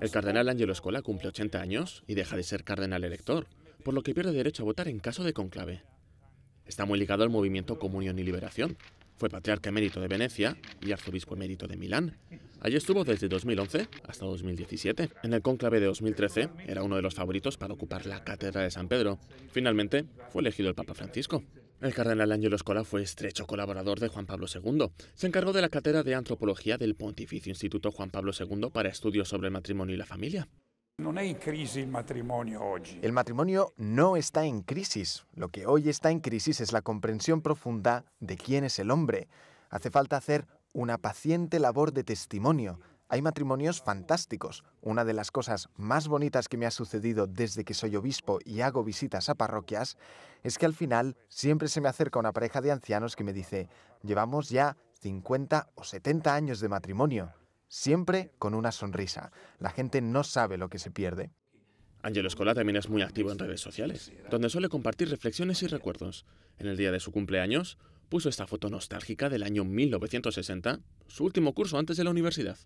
El cardenal Angelo Scola cumple 80 años y deja de ser cardenal elector, por lo que pierde derecho a votar en caso de conclave. Está muy ligado al movimiento Comunión y Liberación. Fue patriarca emérito de Venecia y arzobispo emérito de Milán. Allí estuvo desde 2011 hasta 2017. En el conclave de 2013 era uno de los favoritos para ocupar la cátedra de San Pedro. Finalmente fue elegido el Papa Francisco. El cardenal Angelo Scola fue estrecho colaborador de Juan Pablo II. Se encargó de la cátedra de antropología del Pontificio Instituto Juan Pablo II para estudios sobre el matrimonio y la familia. El matrimonio no está en crisis. Lo que hoy está en crisis es la comprensión profunda de quién es el hombre. Hace falta hacer una paciente labor de testimonio, hay matrimonios fantásticos. Una de las cosas más bonitas que me ha sucedido desde que soy obispo y hago visitas a parroquias es que al final siempre se me acerca una pareja de ancianos que me dice, llevamos ya 50 o 70 años de matrimonio, siempre con una sonrisa. La gente no sabe lo que se pierde. Angelo Escola también es muy activo en redes sociales, donde suele compartir reflexiones y recuerdos. En el día de su cumpleaños, puso esta foto nostálgica del año 1960, su último curso antes de la universidad.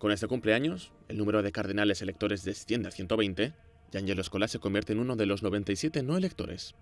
Con este cumpleaños, el número de cardenales electores desciende a 120 y Angelo Scola se convierte en uno de los 97 no electores.